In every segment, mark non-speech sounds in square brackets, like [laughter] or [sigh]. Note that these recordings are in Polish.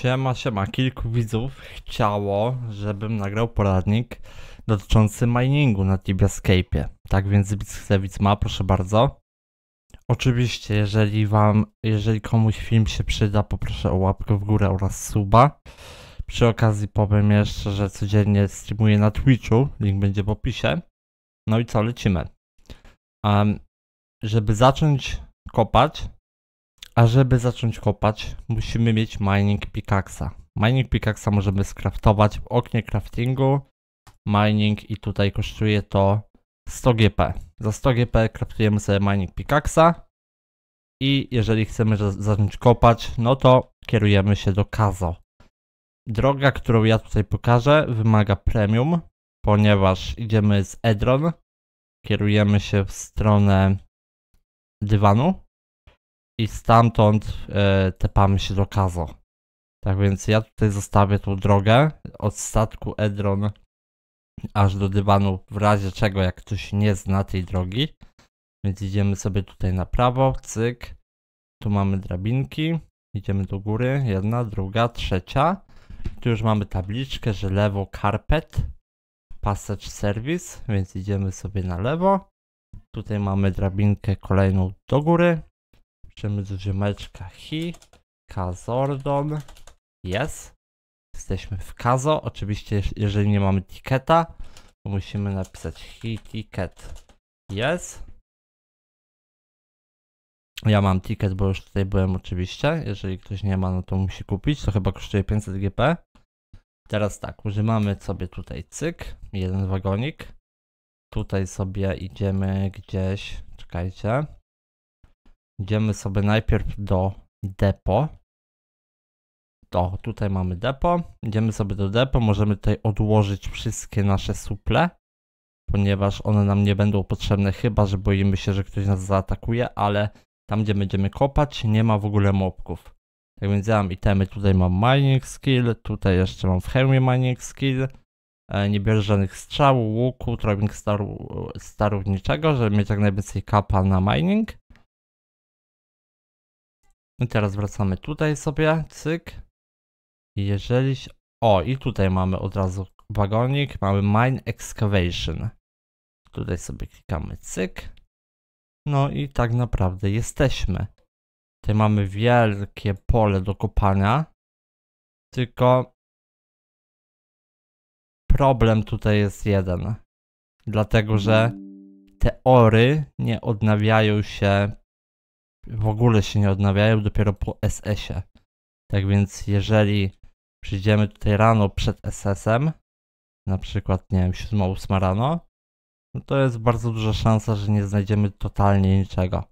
Siema, siema. Kilku widzów chciało, żebym nagrał poradnik dotyczący miningu na Tibiascape'ie. Tak więc chce widz ma, proszę bardzo. Oczywiście, jeżeli wam, jeżeli komuś film się przyda, poproszę o łapkę w górę oraz suba. Przy okazji powiem jeszcze, że codziennie streamuję na Twitchu, link będzie w opisie. No i co, lecimy. Um, żeby zacząć kopać, a żeby zacząć kopać, musimy mieć mining pickaxa. Mining pickaxa możemy skraftować w oknie craftingu. Mining i tutaj kosztuje to 100 GP. Za 100 GP kraftujemy sobie mining pickaxa. I jeżeli chcemy zacząć kopać, no to kierujemy się do Kazo. Droga, którą ja tutaj pokażę, wymaga premium, ponieważ idziemy z Edron, kierujemy się w stronę dywanu i stamtąd e, tepamy się do Kazo. Tak więc ja tutaj zostawię tą drogę od statku Edron aż do dywanu, w razie czego jak ktoś nie zna tej drogi. Więc idziemy sobie tutaj na prawo, cyk. Tu mamy drabinki, idziemy do góry, jedna, druga, trzecia. Tu już mamy tabliczkę, że lewo carpet, passage service, więc idziemy sobie na lewo. Tutaj mamy drabinkę kolejną do góry, Piszemy z rzymeczka hi, kazordon, Yes. Jesteśmy w kazo, oczywiście jeżeli nie mamy tiketa, to musimy napisać hi ticket, Yes. Ja mam ticket, bo już tutaj byłem oczywiście, jeżeli ktoś nie ma, no to musi kupić, to chyba kosztuje 500 GP. Teraz tak, używamy sobie tutaj cyk, jeden wagonik. Tutaj sobie idziemy gdzieś, czekajcie. Idziemy sobie najpierw do depo. To tutaj mamy depo. Idziemy sobie do depo. Możemy tutaj odłożyć wszystkie nasze suple, ponieważ one nam nie będą potrzebne, chyba że boimy się, że ktoś nas zaatakuje, ale tam gdzie będziemy kopać nie ma w ogóle mobków. Tak więc ja mam itemy, tutaj mam mining skill, tutaj jeszcze mam w hełmie mining skill. E, nie biorę żadnych strzał, łuku, trobing starów, starów, niczego, żeby mieć jak najwięcej kapa na mining. I teraz wracamy tutaj sobie, cyk. Jeżeli... O, i tutaj mamy od razu wagonik, mamy Mine Excavation. Tutaj sobie klikamy cyk. No i tak naprawdę jesteśmy. Tutaj mamy wielkie pole do kopania. Tylko problem tutaj jest jeden. Dlatego, że te ory nie odnawiają się w ogóle się nie odnawiają dopiero po SS-ie. Tak więc jeżeli przyjdziemy tutaj rano przed SS-em, na przykład, nie wiem, 7-8 rano, no to jest bardzo duża szansa, że nie znajdziemy totalnie niczego.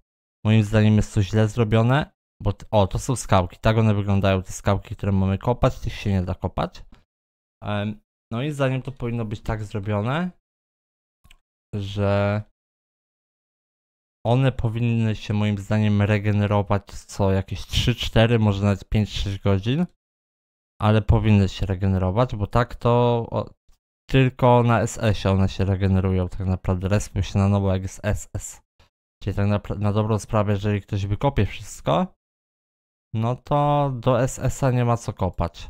Moim zdaniem jest to źle zrobione, bo o, to są skałki, tak one wyglądają, te skałki, które mamy kopać, tych się nie da kopać. Um, no i zdaniem to powinno być tak zrobione, że one powinny się moim zdaniem regenerować co jakieś 3-4, może nawet 5-6 godzin, ale powinny się regenerować, bo tak to tylko na SS-ie one się regenerują tak naprawdę. Respią się na nowo jak jest SS. Czyli tak na, na dobrą sprawę, jeżeli ktoś wykopie wszystko, no to do SS-a nie ma co kopać.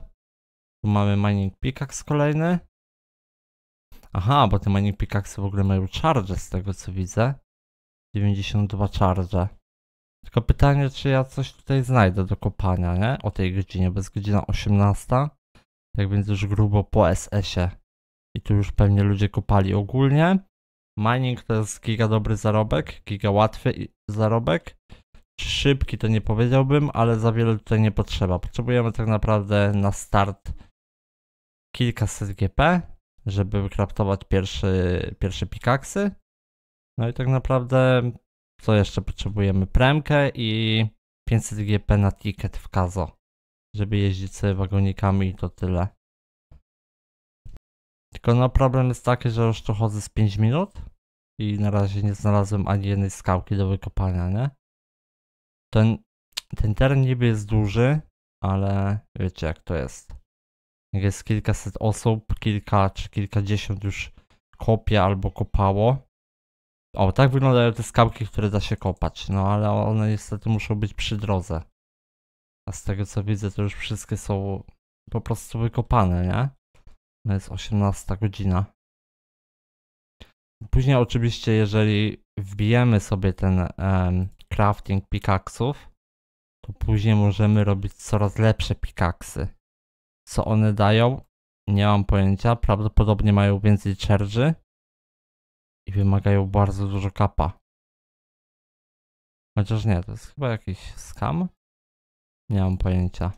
Tu mamy Mining Pickaxe kolejny. Aha, bo te Mining Pickaxe w ogóle mają charge z tego co widzę. 92 charge. Tylko pytanie, czy ja coś tutaj znajdę do kopania, nie? O tej godzinie, bo jest godzina 18. Tak więc już grubo po SS-ie. I tu już pewnie ludzie kopali ogólnie. Mining to jest giga dobry zarobek, giga łatwy zarobek. Szybki to nie powiedziałbym, ale za wiele tutaj nie potrzeba. Potrzebujemy tak naprawdę na start kilkaset GP, żeby wykraftować pierwsze pikaksy. No i tak naprawdę co jeszcze potrzebujemy? Premkę i 500 GP na ticket w Kazo, żeby jeździć sobie wagonikami i to tyle. Tylko no problem jest taki, że już tu chodzę z 5 minut i na razie nie znalazłem ani jednej skałki do wykopania, nie? Ten, ten teren niby jest duży, ale wiecie jak to jest. Jak jest kilkaset osób, kilka czy kilkadziesiąt już kopie albo kopało, o, tak wyglądają te skałki, które da się kopać, no ale one niestety muszą być przy drodze. A z tego co widzę, to już wszystkie są po prostu wykopane, nie? No jest 18 godzina. Później oczywiście, jeżeli wbijemy sobie ten um, crafting pikaksów, to później możemy robić coraz lepsze pikaksy. Co one dają? Nie mam pojęcia. Prawdopodobnie mają więcej czerży wymagają bardzo dużo kapa. Chociaż nie, to jest chyba jakiś scam. Nie mam pojęcia.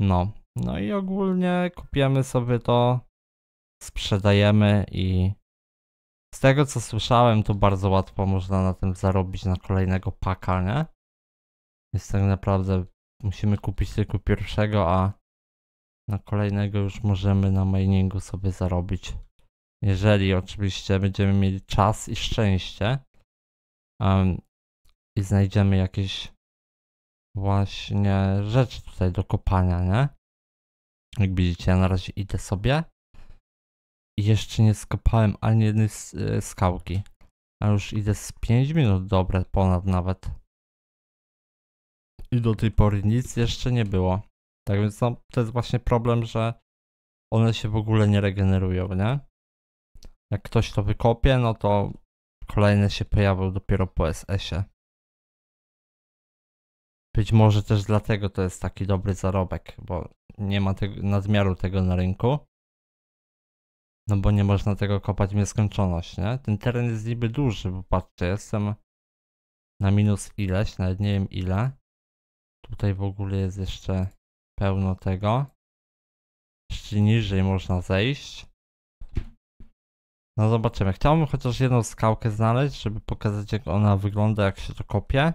No, no i ogólnie kupujemy sobie to, sprzedajemy i z tego co słyszałem, to bardzo łatwo można na tym zarobić na kolejnego paka, nie? Więc tak naprawdę musimy kupić tylko pierwszego, a na kolejnego już możemy na miningu sobie zarobić jeżeli oczywiście będziemy mieli czas i szczęście um, i znajdziemy jakieś właśnie rzeczy tutaj do kopania, nie? Jak widzicie, ja na razie idę sobie i jeszcze nie skopałem ani jednej e, skałki, a już idę z 5 minut, dobre ponad nawet. I do tej pory nic jeszcze nie było. Tak więc no, to jest właśnie problem, że one się w ogóle nie regenerują, nie? Jak ktoś to wykopie, no to kolejne się pojawią dopiero po SS-ie. Być może też dlatego to jest taki dobry zarobek, bo nie ma tego, nadmiaru tego na rynku. No bo nie można tego kopać w nieskończoność, nie? Ten teren jest niby duży, bo patrzcie, jestem na minus ileś, nawet nie wiem ile. Tutaj w ogóle jest jeszcze pełno tego. Jeszcze niżej można zejść. No zobaczymy. Chciałbym chociaż jedną skałkę znaleźć, żeby pokazać jak ona wygląda, jak się to kopie.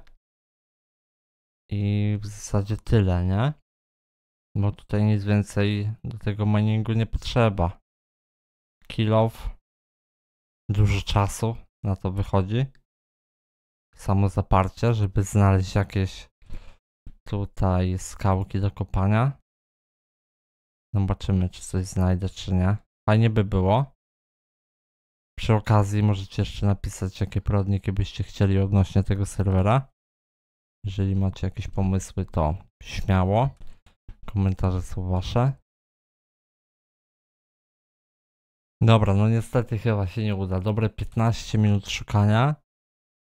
I w zasadzie tyle, nie? Bo tutaj nic więcej do tego miningu nie potrzeba. Kilow. Dużo czasu na to wychodzi. Samo zaparcie, żeby znaleźć jakieś tutaj skałki do kopania. Zobaczymy, czy coś znajdę, czy nie. Fajnie by było. Przy okazji możecie jeszcze napisać, jakie poradniki byście chcieli odnośnie tego serwera. Jeżeli macie jakieś pomysły, to śmiało. Komentarze są wasze. Dobra, no niestety chyba się nie uda. Dobre 15 minut szukania.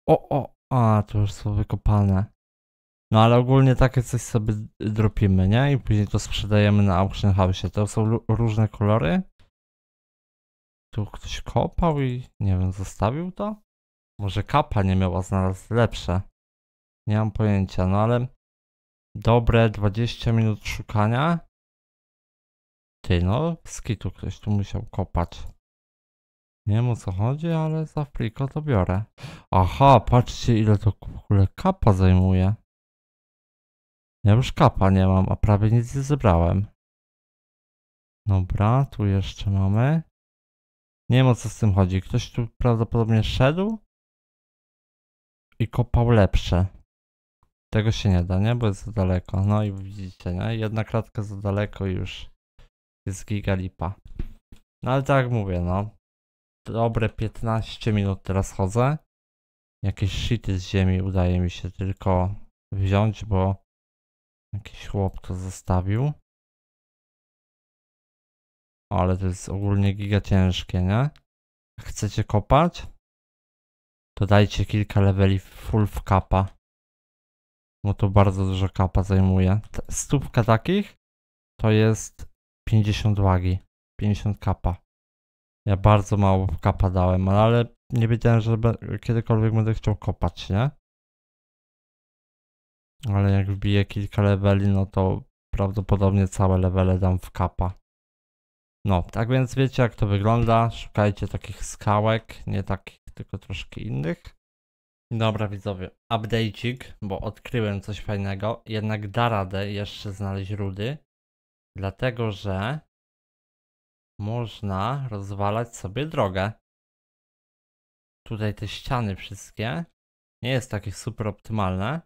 O, o, a, to już są wykopane. No ale ogólnie takie coś sobie dropimy, nie? I później to sprzedajemy na Auction House. To są różne kolory tu ktoś kopał i nie wiem, zostawił to? Może kapa nie miała, znalazł lepsze. Nie mam pojęcia, no ale dobre 20 minut szukania. Ty no, skitu ktoś tu musiał kopać. Nie wiem o co chodzi, ale za friko to biorę. Aha, patrzcie ile to ogóle kapa zajmuje. Ja już kapa nie mam, a prawie nic nie zebrałem. Dobra, tu jeszcze mamy. Nie wiem o co z tym chodzi. Ktoś tu prawdopodobnie szedł i kopał lepsze. Tego się nie da, nie? Bo jest za daleko. No i widzicie, nie? Jedna kratka za daleko już jest gigalipa. No ale tak jak mówię, no. Dobre 15 minut teraz chodzę. Jakieś shity z ziemi udaje mi się tylko wziąć, bo jakiś chłop to zostawił. Ale to jest ogólnie giga ciężkie, nie? Chcecie kopać? To dajcie kilka leveli full w kapa. Bo to bardzo dużo kapa zajmuje. Stówka takich to jest 50 wagi. 50 kapa. Ja bardzo mało kapa dałem, ale nie wiedziałem, że kiedykolwiek będę chciał kopać, nie? Ale jak wbiję kilka leveli, no to prawdopodobnie całe levele dam w kapa. No, tak więc wiecie jak to wygląda. Szukajcie takich skałek, nie takich, tylko troszkę innych. Dobra widzowie, update'ik, bo odkryłem coś fajnego. Jednak da radę jeszcze znaleźć rudy. Dlatego, że można rozwalać sobie drogę. Tutaj te ściany wszystkie nie jest takie super optymalne,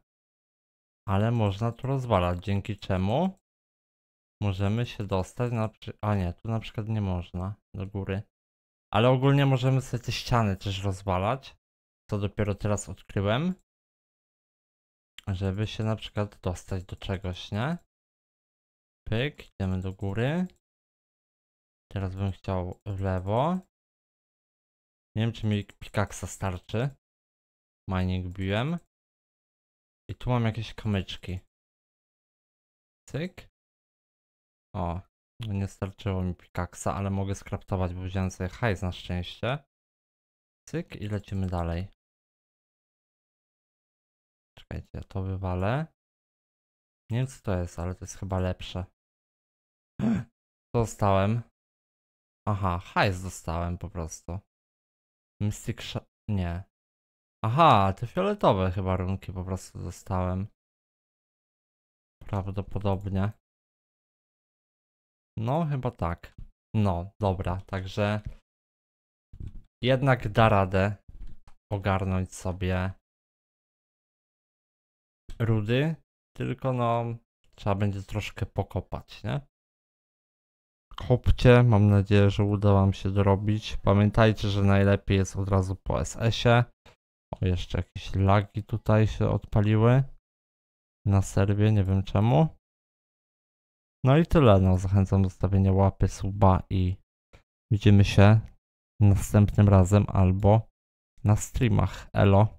ale można to rozwalać, dzięki czemu możemy się dostać na A nie, tu na przykład nie można do góry. Ale ogólnie możemy sobie te ściany też rozwalać. Co dopiero teraz odkryłem. Żeby się na przykład dostać do czegoś, nie? Pyk, idziemy do góry. Teraz bym chciał w lewo. Nie wiem, czy mi pikaksa starczy. Mining biłem. I tu mam jakieś kamyczki. Cyk. O, no nie starczyło mi pikaksa, ale mogę skraptować, bo wziąłem sobie hajs na szczęście. Cyk i lecimy dalej. Czekajcie, ja to wywalę. Nie wiem co to jest, ale to jest chyba lepsze. Co [gasps] dostałem? Aha, hajs dostałem po prostu. Mystic Sh Nie. Aha, te fioletowe chyba runki po prostu dostałem. Prawdopodobnie. No, chyba tak. No, dobra, także jednak da radę ogarnąć sobie rudy, tylko no trzeba będzie troszkę pokopać, nie? Kopcie, mam nadzieję, że uda wam się dorobić. Pamiętajcie, że najlepiej jest od razu po SS-ie. O, jeszcze jakieś lagi tutaj się odpaliły na serwie, nie wiem czemu. No i tyle. No, zachęcam do stawienia łapy, suba i widzimy się następnym razem albo na streamach. Elo.